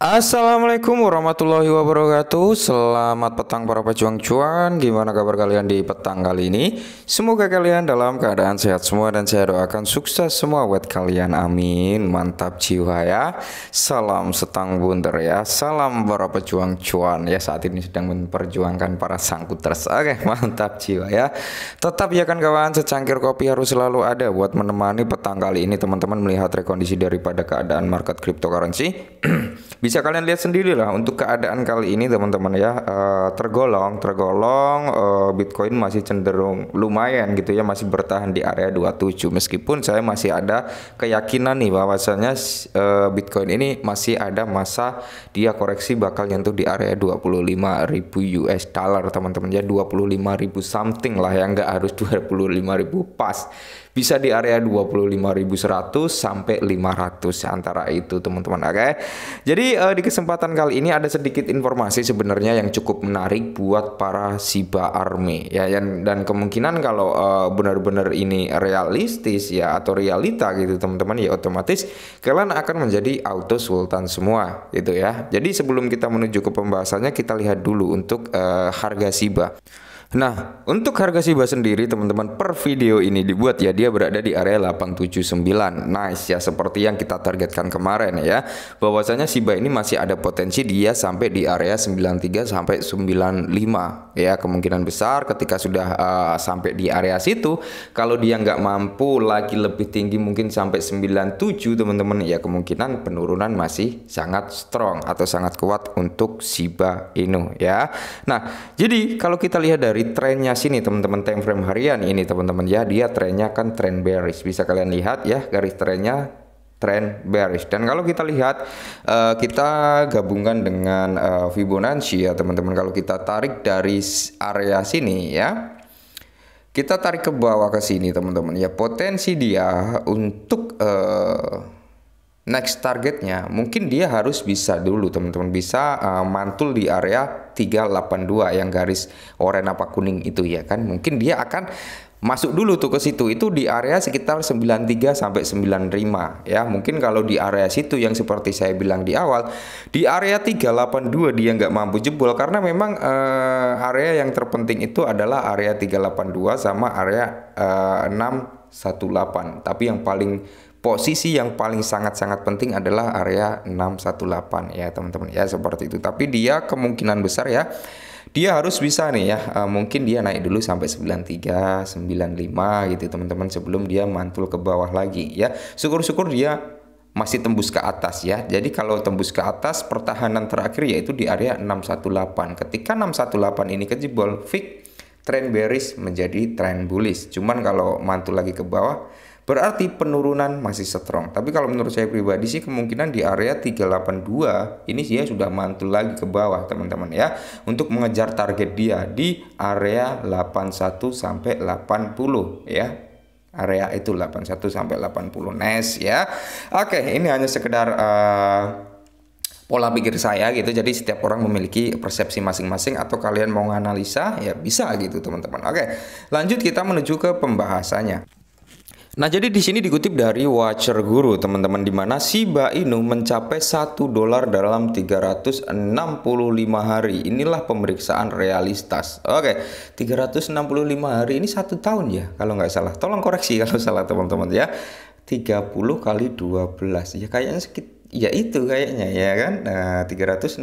Assalamualaikum warahmatullahi wabarakatuh Selamat petang para pejuang cuan Gimana kabar kalian di petang kali ini? Semoga kalian dalam keadaan sehat semua Dan saya doakan sukses semua buat kalian Amin Mantap jiwa ya Salam setang bunder ya Salam para pejuang cuan Ya saat ini sedang memperjuangkan para sangkuters Oke mantap jiwa ya Tetap ya kan kawan secangkir kopi harus selalu ada Buat menemani petang kali ini teman-teman Melihat rekondisi daripada keadaan market cryptocurrency bisa kalian lihat sendiri lah untuk keadaan kali ini teman-teman ya uh, tergolong tergolong uh, Bitcoin masih cenderung lumayan gitu ya masih bertahan di area 27 meskipun saya masih ada keyakinan nih bahwasanya uh, eh, Bitcoin ini masih ada masa dia koreksi bakal nyentuh di area 25.000 US dollar teman-teman ya 25.000 something lah yang nggak harus 25.000 pas bisa di area 25.100 sampai 500 antara itu teman-teman oke okay? jadi uh, di kesempatan kali ini ada sedikit informasi sebenarnya yang cukup menarik buat para Siba Army ya dan, dan kemungkinan kalau uh, benar-benar ini realistis ya atau realita gitu teman-teman ya otomatis kalian akan menjadi auto sultan semua gitu ya jadi sebelum kita menuju ke pembahasannya kita lihat dulu untuk uh, harga Siba. Nah, untuk harga Shiba sendiri teman-teman per video ini dibuat ya dia berada di area 879. Nice ya seperti yang kita targetkan kemarin ya. Bahwasanya Shiba ini masih ada potensi dia sampai di area 93 sampai 95 ya kemungkinan besar ketika sudah uh, sampai di area situ kalau dia nggak mampu lagi lebih tinggi mungkin sampai 97 teman-teman ya kemungkinan penurunan masih sangat strong atau sangat kuat untuk Shiba Inu ya. Nah, jadi kalau kita lihat dari dari trennya sini teman-teman time frame harian ini teman-teman ya dia trennya kan trend bearish bisa kalian lihat ya garis trennya trend bearish dan kalau kita lihat uh, kita gabungkan dengan uh, Fibonacci ya teman-teman kalau kita tarik dari area sini ya kita tarik ke bawah ke sini teman-teman ya potensi dia untuk uh, next targetnya mungkin dia harus bisa dulu teman-teman bisa uh, mantul di area 382 yang garis oranye apa kuning itu ya kan mungkin dia akan masuk dulu tuh ke situ itu di area sekitar 93 sampai 95 ya mungkin kalau di area situ yang seperti saya bilang di awal di area 382 dia nggak mampu jebol karena memang uh, area yang terpenting itu adalah area 382 sama area 618 eh, tapi yang paling posisi yang paling sangat-sangat penting adalah area 618 ya teman-teman ya seperti itu tapi dia kemungkinan besar ya dia harus bisa nih ya eh, mungkin dia naik dulu sampai 93 95 gitu teman-teman sebelum dia mantul ke bawah lagi ya syukur-syukur dia masih tembus ke atas ya. Jadi kalau tembus ke atas pertahanan terakhir yaitu di area 618. Ketika 618 ini kejebol fix trend bearish menjadi trend bullish. Cuman kalau mantul lagi ke bawah Berarti penurunan masih strong. Tapi kalau menurut saya pribadi sih kemungkinan di area 382 ini dia sudah mantul lagi ke bawah teman-teman ya untuk mengejar target dia di area 81 sampai 80 ya area itu 81 sampai 80 NES ya. Oke, ini hanya sekedar uh, pola pikir saya gitu. Jadi setiap orang memiliki persepsi masing-masing atau kalian mau analisa ya bisa gitu teman-teman. Oke, lanjut kita menuju ke pembahasannya. Nah, jadi di sini dikutip dari Watcher Guru, teman-teman, di mana Shiba Inu mencapai 1 dolar dalam 365 hari. Inilah pemeriksaan realistas. Oke, 365 hari ini satu tahun ya, kalau nggak salah. Tolong koreksi kalau salah, teman-teman ya. 30 kali 12. Ya kayaknya sekitar, ya itu kayaknya ya kan. Nah, 365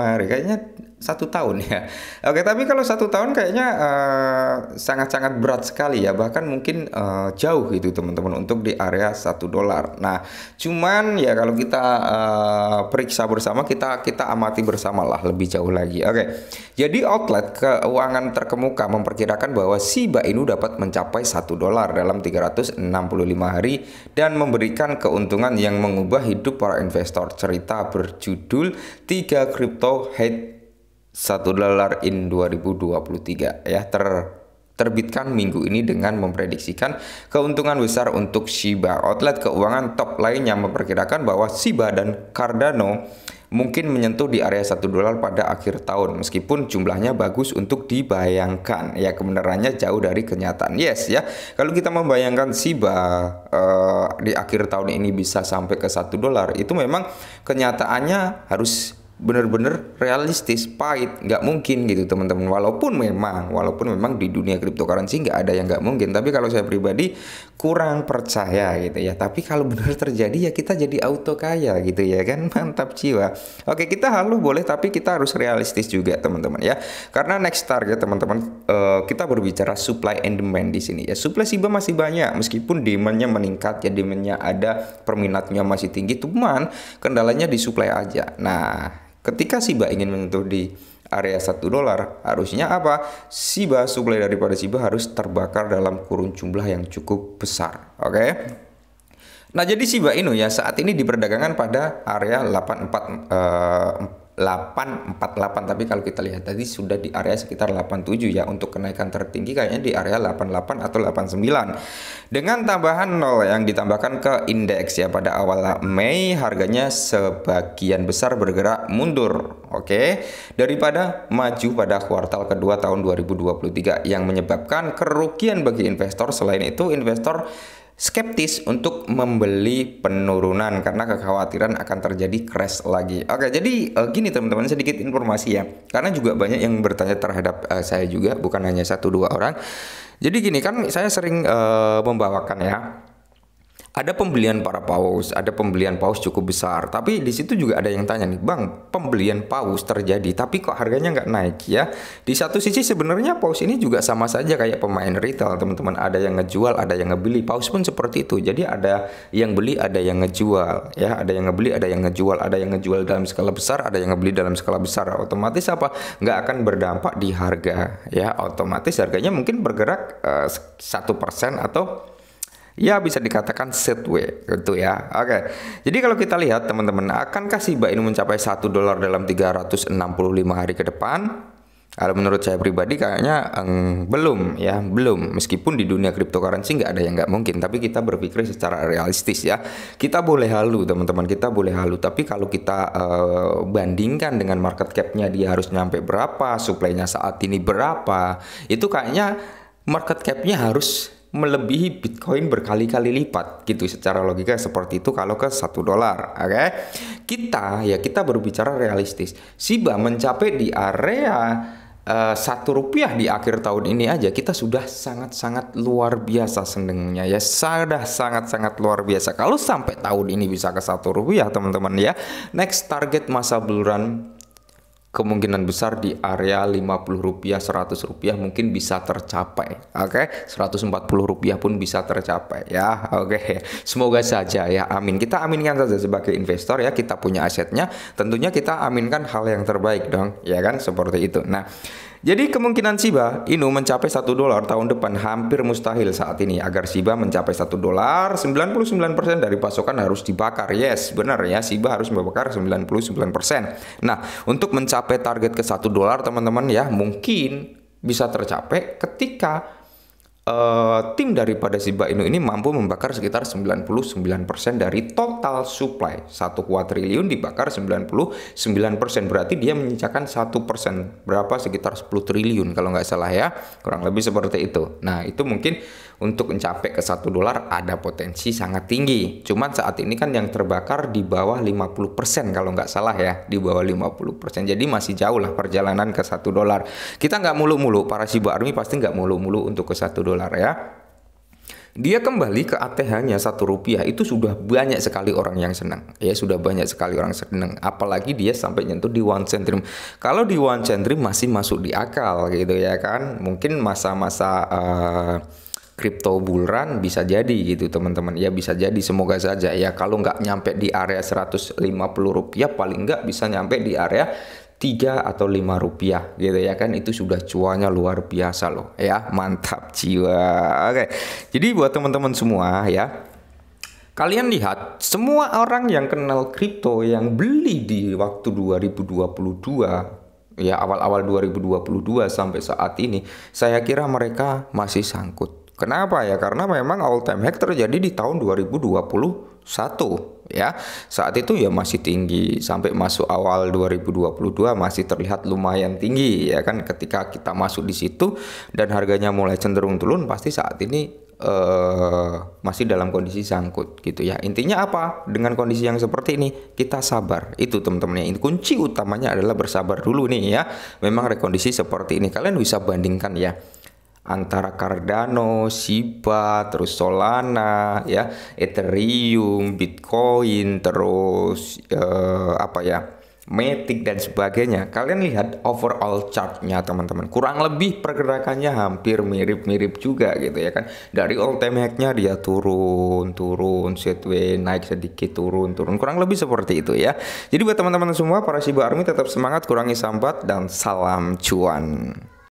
hari kayaknya satu tahun ya. Oke, tapi kalau satu tahun kayaknya eh, sangat-sangat uh, berat sekali ya, bahkan mungkin uh, jauh gitu teman-teman untuk di area satu dolar. Nah, cuman ya kalau kita uh, periksa bersama, kita kita amati bersama lah lebih jauh lagi. Oke, jadi outlet keuangan terkemuka memperkirakan bahwa Shiba Inu dapat mencapai satu dolar dalam 365 hari dan memberikan keuntungan yang mengubah hidup para investor. Cerita berjudul tiga Crypto head 1 dolar in 2023 ya ter terbitkan minggu ini dengan memprediksikan keuntungan besar untuk Shiba. Outlet keuangan top lainnya memperkirakan bahwa Shiba dan Cardano mungkin menyentuh di area 1 dolar pada akhir tahun meskipun jumlahnya bagus untuk dibayangkan ya kebenarannya jauh dari kenyataan yes ya kalau kita membayangkan Shiba uh, di akhir tahun ini bisa sampai ke 1 dolar itu memang kenyataannya harus bener-bener realistis pahit nggak mungkin gitu teman-teman walaupun memang walaupun memang di dunia cryptocurrency nggak ada yang nggak mungkin tapi kalau saya pribadi kurang percaya gitu ya tapi kalau benar terjadi ya kita jadi auto kaya gitu ya kan mantap jiwa oke kita halu boleh tapi kita harus realistis juga teman-teman ya karena next target teman-teman uh, kita berbicara supply and demand di sini ya supply sih masih banyak meskipun demandnya meningkat ya demandnya ada peminatnya masih tinggi cuman kendalanya di supply aja nah Ketika Shiba ingin menyentuh di area 1 dolar, harusnya apa? Shiba, suplai daripada Shiba harus terbakar dalam kurun jumlah yang cukup besar. Oke? Okay? Nah, jadi Shiba Inu ya saat ini diperdagangkan pada area 84 eh, 848 tapi kalau kita lihat tadi sudah di area sekitar 87 ya untuk kenaikan tertinggi kayaknya di area 88 atau 89 dengan tambahan 0 yang ditambahkan ke indeks ya pada awal Mei harganya sebagian besar bergerak mundur oke daripada maju pada kuartal kedua tahun 2023 yang menyebabkan kerugian bagi investor selain itu investor skeptis untuk membeli penurunan karena kekhawatiran akan terjadi crash lagi. Oke, jadi uh, gini teman-teman sedikit informasi ya. Karena juga banyak yang bertanya terhadap uh, saya juga, bukan hanya satu dua orang. Jadi gini kan saya sering uh, membawakan ya ada pembelian para paus, ada pembelian paus cukup besar. Tapi di situ juga ada yang tanya nih, Bang, pembelian paus terjadi, tapi kok harganya nggak naik ya? Di satu sisi sebenarnya paus ini juga sama saja kayak pemain retail, teman-teman. Ada yang ngejual, ada yang ngebeli. Paus pun seperti itu. Jadi ada yang beli, ada yang ngejual. Ya, ada yang ngebeli, ada yang ngejual. Ada yang ngejual dalam skala besar, ada yang ngebeli dalam skala besar. Otomatis apa? Nggak akan berdampak di harga. Ya, otomatis harganya mungkin bergerak eh, satu uh, persen atau ya bisa dikatakan way gitu ya. Oke. Jadi kalau kita lihat teman-teman, akankah Shiba ini mencapai 1 dolar dalam 365 hari ke depan? Kalau menurut saya pribadi kayaknya eng, belum ya, belum. Meskipun di dunia cryptocurrency nggak ada yang nggak mungkin, tapi kita berpikir secara realistis ya. Kita boleh halu teman-teman, kita boleh halu. Tapi kalau kita uh, bandingkan dengan market capnya dia harus nyampe berapa, suplainya saat ini berapa, itu kayaknya market capnya harus melebihi Bitcoin berkali-kali lipat gitu secara logika seperti itu kalau ke satu dolar oke okay? kita ya kita berbicara realistis Siba mencapai di area eh, satu uh, rupiah di akhir tahun ini aja kita sudah sangat-sangat luar biasa senengnya ya sudah sangat-sangat luar biasa kalau sampai tahun ini bisa ke satu rupiah teman-teman ya next target masa buluran kemungkinan besar di area Rp50, Rp100 mungkin bisa tercapai. Oke, okay? Rp140 pun bisa tercapai ya. Oke. Okay. Semoga saja ya. Amin. Kita aminkan saja sebagai investor ya, kita punya asetnya, tentunya kita aminkan hal yang terbaik dong, ya kan? Seperti itu. Nah, jadi kemungkinan Shiba Inu mencapai 1 dolar tahun depan hampir mustahil saat ini. Agar Shiba mencapai 1 dolar, 99% dari pasokan harus dibakar. Yes, benar ya, Shiba harus membakar 99%. Nah, untuk mencapai target ke 1 dolar teman-teman ya, mungkin bisa tercapai ketika uh, tim daripada Shiba Inu ini mampu membakar sekitar 99% dari to total supply 1 kuadriliun dibakar 99% berarti dia menyisakan persen berapa sekitar 10 triliun kalau nggak salah ya kurang lebih seperti itu nah itu mungkin untuk mencapai ke satu dolar ada potensi sangat tinggi cuman saat ini kan yang terbakar di bawah 50% kalau nggak salah ya di bawah 50% jadi masih jauh lah perjalanan ke satu dolar kita nggak mulu-mulu para Shiba Army pasti nggak mulu-mulu untuk ke satu dolar ya dia kembali ke ATH-nya satu rupiah itu sudah banyak sekali orang yang senang. Ya sudah banyak sekali orang senang. Apalagi dia sampai nyentuh di one centrim. Kalau di one centrim masih masuk di akal gitu ya kan. Mungkin masa-masa uh, kripto bisa jadi gitu teman-teman ya bisa jadi semoga saja ya kalau nggak nyampe di area 150 rupiah paling nggak bisa nyampe di area 3 atau 5 rupiah gitu ya kan itu sudah cuanya luar biasa loh ya mantap jiwa oke jadi buat teman-teman semua ya kalian lihat semua orang yang kenal kripto yang beli di waktu 2022 ya awal-awal 2022 sampai saat ini saya kira mereka masih sangkut kenapa ya karena memang all time hack terjadi di tahun 2020 satu ya. Saat itu ya masih tinggi sampai masuk awal 2022 masih terlihat lumayan tinggi ya kan ketika kita masuk di situ dan harganya mulai cenderung turun pasti saat ini eh, masih dalam kondisi sangkut gitu ya intinya apa dengan kondisi yang seperti ini kita sabar itu teman-teman ya kunci utamanya adalah bersabar dulu nih ya memang rekondisi seperti ini kalian bisa bandingkan ya antara Cardano, Shiba, terus Solana, ya, Ethereum, Bitcoin, terus eh, apa ya, Matic dan sebagainya. Kalian lihat overall chartnya teman-teman. Kurang lebih pergerakannya hampir mirip-mirip juga gitu ya kan. Dari all time high-nya dia turun, turun, sideways, naik sedikit, turun, turun. Kurang lebih seperti itu ya. Jadi buat teman-teman semua para Shiba Army tetap semangat, kurangi sambat dan salam cuan.